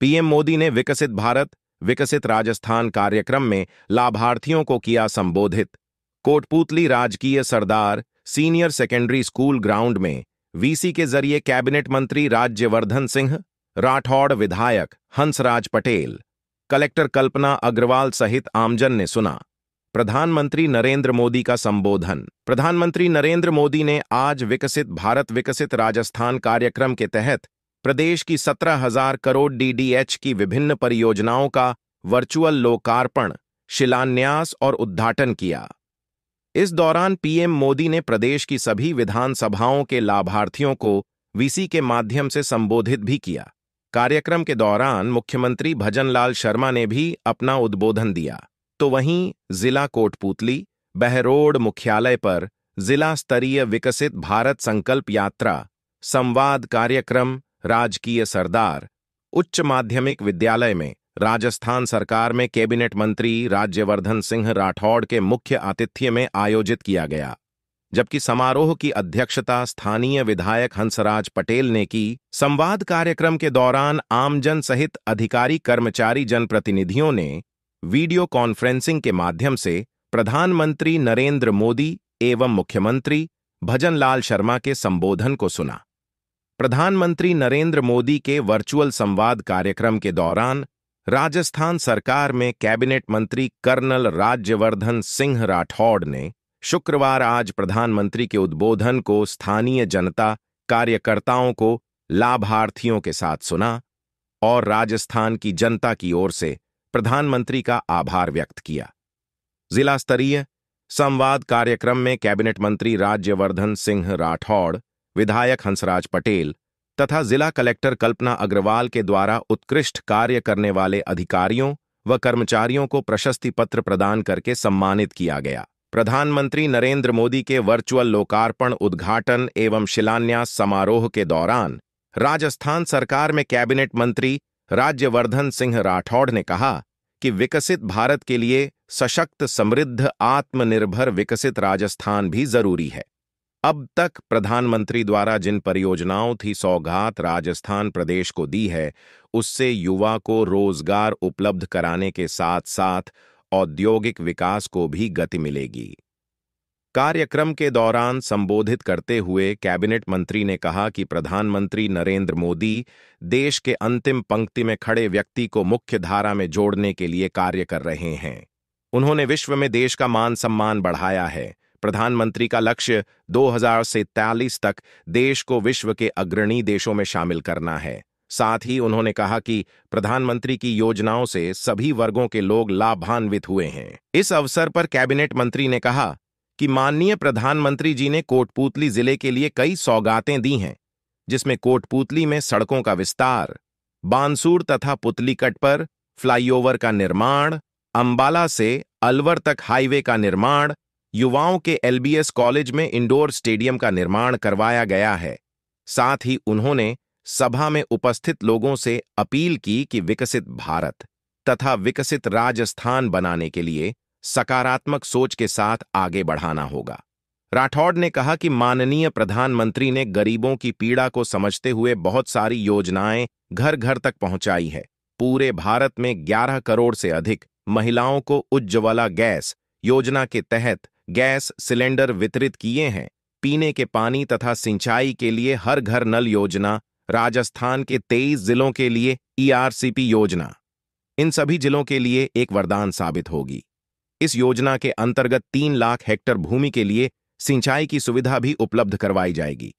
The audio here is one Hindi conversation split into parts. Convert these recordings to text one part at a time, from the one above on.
पीएम मोदी ने विकसित भारत विकसित राजस्थान कार्यक्रम में लाभार्थियों को किया संबोधित कोटपूतली राजकीय Sardar senior secondary school ground में वीसी के जरिए कैबिनेट मंत्री राज्यवर्धन सिंह राठौड़ विधायक हंसराज पटेल कलेक्टर कल्पना अग्रवाल सहित आमजन ने सुना प्रधानमंत्री नरेंद्र मोदी का संबोधन प्रधानमंत्री नरेंद्र मोदी ने आज विकसित भारत विकसित राजस्थान कार्यक्रम के तहत प्रदेश की सत्रह हजार करोड़ डीडीएच की विभिन्न परियोजनाओं का वर्चुअल लोकार्पण शिलान्यास और उद्घाटन किया इस दौरान पीएम मोदी ने प्रदेश की सभी विधानसभाओं के लाभार्थियों को वीसी के माध्यम से संबोधित भी किया कार्यक्रम के दौरान मुख्यमंत्री भजनलाल शर्मा ने भी अपना उद्बोधन दिया तो वहीं जिला कोटपुतली बहरोड मुख्यालय पर जिला स्तरीय विकसित भारत संकल्प यात्रा संवाद कार्यक्रम राजकीय सरदार उच्च माध्यमिक विद्यालय में राजस्थान सरकार में कैबिनेट मंत्री राज्यवर्धन सिंह राठौड़ के मुख्य आतिथ्य में आयोजित किया गया जबकि समारोह की अध्यक्षता स्थानीय विधायक हंसराज पटेल ने की संवाद कार्यक्रम के दौरान आमजन सहित अधिकारी कर्मचारी जनप्रतिनिधियों ने वीडियो कॉन्फ्रेंसिंग के माध्यम से प्रधानमंत्री नरेंद्र मोदी एवं मुख्यमंत्री भजनलाल शर्मा के संबोधन को सुना प्रधानमंत्री नरेंद्र मोदी के वर्चुअल संवाद कार्यक्रम के दौरान राजस्थान सरकार में कैबिनेट मंत्री कर्नल राज्यवर्धन सिंह राठौड़ ने शुक्रवार आज प्रधानमंत्री के उद्बोधन को स्थानीय जनता कार्यकर्ताओं को लाभार्थियों के साथ सुना और राजस्थान की जनता की ओर से प्रधानमंत्री का आभार व्यक्त किया जिला स्तरीय संवाद कार्यक्रम में कैबिनेट मंत्री राज्यवर्धन सिंह राठौड़ विधायक हंसराज पटेल तथा जिला कलेक्टर कल्पना अग्रवाल के द्वारा उत्कृष्ट कार्य करने वाले अधिकारियों व कर्मचारियों को प्रशस्ति पत्र प्रदान करके सम्मानित किया गया प्रधानमंत्री नरेंद्र मोदी के वर्चुअल लोकार्पण उद्घाटन एवं शिलान्यास समारोह के दौरान राजस्थान सरकार में कैबिनेट मंत्री राज्यवर्धन सिंह राठौड़ ने कहा कि विकसित भारत के लिए सशक्त समृद्ध आत्मनिर्भर विकसित राजस्थान भी जरूरी है अब तक प्रधानमंत्री द्वारा जिन परियोजनाओं थी सौगात राजस्थान प्रदेश को दी है उससे युवा को रोजगार उपलब्ध कराने के साथ साथ औद्योगिक विकास को भी गति मिलेगी कार्यक्रम के दौरान संबोधित करते हुए कैबिनेट मंत्री ने कहा कि प्रधानमंत्री नरेंद्र मोदी देश के अंतिम पंक्ति में खड़े व्यक्ति को मुख्य धारा में जोड़ने के लिए कार्य कर रहे हैं उन्होंने विश्व में देश का मान सम्मान बढ़ाया है प्रधानमंत्री का लक्ष्य दो तक देश को विश्व के अग्रणी देशों में शामिल करना है साथ ही उन्होंने कहा कि प्रधानमंत्री की योजनाओं से सभी वर्गों के लोग लाभान्वित हुए हैं इस अवसर पर कैबिनेट मंत्री ने कहा कि माननीय प्रधानमंत्री जी ने कोटपुतली जिले के लिए कई सौगातें दी हैं जिसमें कोटपूतली में सड़कों का विस्तार बानसूर तथा पुतली कट पर फ्लाईओवर का निर्माण अंबाला से अलवर तक हाईवे का निर्माण युवाओं के एलबीएस कॉलेज में इंडोर स्टेडियम का निर्माण करवाया गया है साथ ही उन्होंने सभा में उपस्थित लोगों से अपील की कि विकसित भारत तथा विकसित राजस्थान बनाने के लिए सकारात्मक सोच के साथ आगे बढ़ाना होगा राठौड़ ने कहा कि माननीय प्रधानमंत्री ने गरीबों की पीड़ा को समझते हुए बहुत सारी योजनाएं घर घर तक पहुंचाई है पूरे भारत में 11 करोड़ से अधिक महिलाओं को उज्ज्वला गैस योजना के तहत गैस सिलेंडर वितरित किए हैं पीने के पानी तथा सिंचाई के लिए हर घर नल योजना राजस्थान के तेईस जिलों के लिए ईआरसीपी e योजना इन सभी जिलों के लिए एक वरदान साबित होगी इस योजना के अंतर्गत तीन लाख हेक्टर भूमि के लिए सिंचाई की सुविधा भी उपलब्ध करवाई जाएगी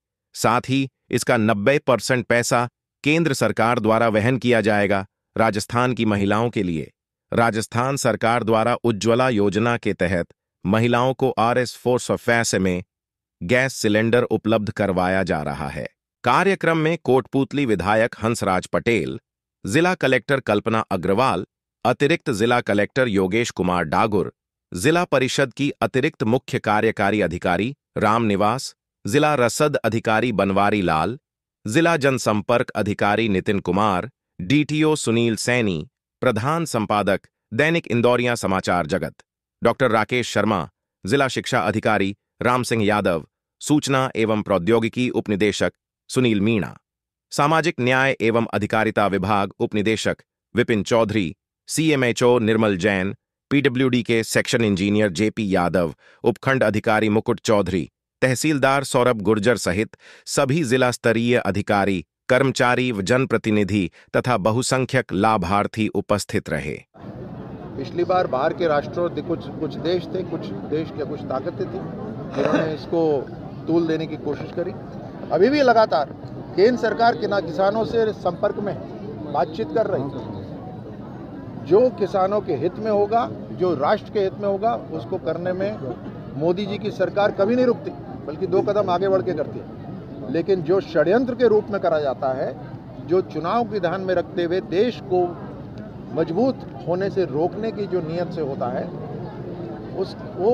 साथ ही इसका 90 परसेंट पैसा केंद्र सरकार द्वारा वहन किया जाएगा राजस्थान की महिलाओं के लिए राजस्थान सरकार द्वारा उज्ज्वला योजना के तहत महिलाओं को आरएस फोर्स ऑफ में गैस सिलेंडर उपलब्ध करवाया जा रहा है कार्यक्रम में कोटपुतली विधायक हंसराज पटेल जिला कलेक्टर कल्पना अग्रवाल अतिरिक्त जिला कलेक्टर योगेश कुमार डागुर जिला परिषद की अतिरिक्त मुख्य कार्यकारी अधिकारी रामनिवास जिला रसद अधिकारी बनवारी लाल जिला जनसंपर्क अधिकारी नितिन कुमार डीटीओ सुनील सैनी प्रधान संपादक दैनिक इंदौरिया समाचार जगत डॉक्टर राकेश शर्मा जिला शिक्षा अधिकारी राम सिंह यादव सूचना एवं प्रौद्योगिकी उपनिदेशक सुनील मीणा सामाजिक न्याय एवं अधिकारिता विभाग उपनिदेशक विपिन चौधरी सीएमएचओ निर्मल जैन पीडब्ल्यूडी के सेक्शन इंजीनियर जेपी यादव उपखंड अधिकारी मुकुट चौधरी तहसीलदार सौरभ गुर्जर सहित सभी जिला स्तरीय अधिकारी कर्मचारी व जनप्रतिनिधि तथा बहुसंख्यक लाभार्थी उपस्थित रहे पिछली बार बाहर के राष्ट्रों कुछ कुछ देश थे कुछ देश के कुछ ताकतें थी जिन्होंने इसको तूल देने की कोशिश करी अभी भी लगातार केंद्र सरकार के ना किसानों से संपर्क में बातचीत कर रही जो किसानों के हित में होगा जो राष्ट्र के हित में होगा उसको करने में मोदी जी की सरकार कभी नहीं रुकती बल्कि दो कदम आगे बढ़ के करती है लेकिन जो षड्यंत्र के रूप में करा जाता है जो चुनाव के ध्यान में रखते हुए देश को मजबूत होने से रोकने की जो नीयत से होता है उस वो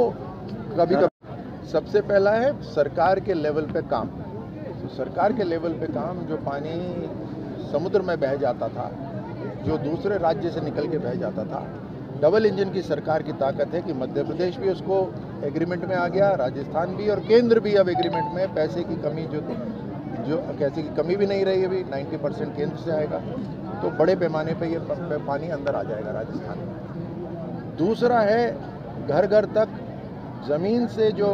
कभी कभी सबसे पहला है सरकार के लेवल पे काम तो सरकार के लेवल पे काम जो पानी समुद्र में बह जाता था जो दूसरे राज्य से निकल के बह जाता था डबल इंजन की सरकार की ताकत है कि मध्य प्रदेश भी उसको एग्रीमेंट में आ गया राजस्थान भी और केंद्र भी अब एग्रीमेंट में पैसे की कमी जो जो कैसे की कमी भी नहीं रही अभी 90 परसेंट केंद्र से आएगा तो बड़े पैमाने पर ये पानी अंदर आ जाएगा राजस्थान में दूसरा है घर घर तक ज़मीन से जो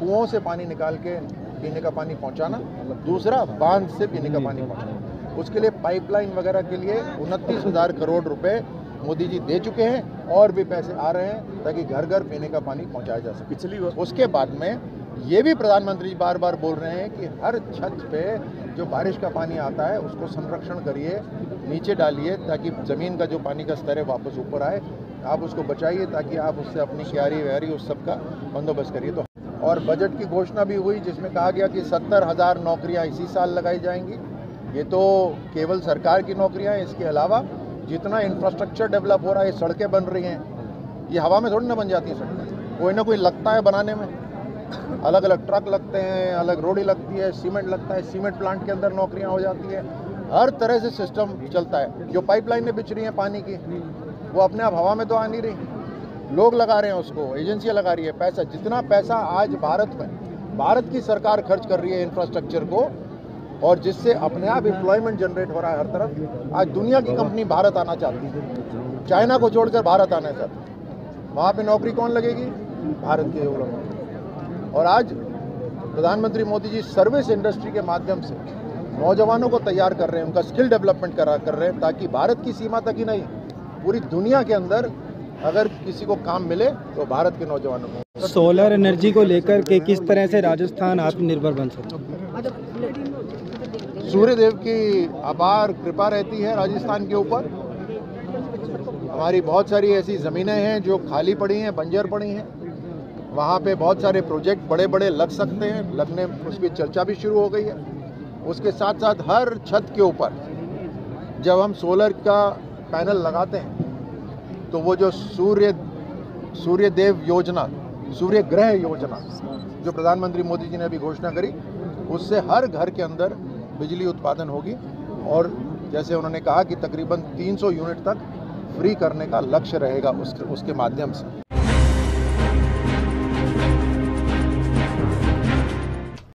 कुओं से पानी निकाल के पीने का पानी पहुंचाना मतलब दूसरा बांध से पीने का पानी पहुंचाना उसके लिए पाइपलाइन वगैरह के लिए उनतीस हज़ार करोड़ रुपए मोदी जी दे चुके हैं और भी पैसे आ रहे हैं ताकि घर घर पीने का पानी पहुंचाया जा सके पिछली उसके बाद में ये भी प्रधानमंत्री जी बार बार बोल रहे हैं कि हर छत पे जो बारिश का पानी आता है उसको संरक्षण करिए नीचे डालिए ताकि ज़मीन का जो पानी का स्तर है वापस ऊपर आए आप उसको बचाइए ताकि आप उससे अपनी क्यारी व्यारी उस सब का बंदोबस्त करिए तो और बजट की घोषणा भी हुई जिसमें कहा गया कि सत्तर हज़ार नौकरियाँ इसी साल लगाई जाएंगी ये तो केवल सरकार की नौकरियाँ हैं इसके अलावा जितना इंफ्रास्ट्रक्चर डेवलप हो रहा है सड़कें बन रही हैं ये हवा में थोड़ी ना बन जाती हैं सड़कें कोई ना कोई लगता है बनाने में अलग अलग ट्रक लगते हैं अलग रोडी लगती है सीमेंट लगता है सीमेंट प्लांट के अंदर नौकरियां हो जाती है हर तरह से सिस्टम चलता है जो पाइपलाइनें बिछ रही हैं पानी की वो अपने आप हवा में तो आ नहीं रही लोग लगा रहे हैं उसको एजेंसियाँ लगा रही है पैसा जितना पैसा आज भारत में भारत की सरकार खर्च कर रही है इंफ्रास्ट्रक्चर को और जिससे अपने आप एम्प्लॉयमेंट जनरेट हो रहा है हर तरफ आज दुनिया की कंपनी भारत आना चाहती है चाइना को छोड़कर भारत आना चाहती है वहाँ पर नौकरी कौन लगेगी भारत के युवा और आज प्रधानमंत्री मोदी जी सर्विस इंडस्ट्री के माध्यम से नौजवानों को तैयार कर रहे हैं उनका स्किल डेवलपमेंट करा कर रहे हैं ताकि भारत की सीमा तक ही नहीं पूरी दुनिया के अंदर अगर किसी को काम मिले तो भारत के नौजवानों को सोलर एनर्जी को लेकर के किस तरह से राजस्थान आत्मनिर्भर बन सकता है सूर्यदेव की अपार कृपा रहती है राजस्थान के ऊपर हमारी बहुत सारी ऐसी ज़मीनें हैं जो खाली पड़ी हैं बंजर पड़ी हैं वहाँ पे बहुत सारे प्रोजेक्ट बड़े बड़े लग सकते हैं लगने उसकी चर्चा भी शुरू हो गई है उसके साथ साथ हर छत के ऊपर जब हम सोलर का पैनल लगाते हैं तो वो जो सूर्य सूर्यदेव योजना सूर्य ग्रह योजना जो प्रधानमंत्री मोदी जी ने अभी घोषणा करी उससे हर घर के अंदर बिजली उत्पादन होगी और जैसे उन्होंने कहा कि तकरीबन 300 यूनिट तक फ्री करने का लक्ष्य रहेगा उसके उसके माध्यम से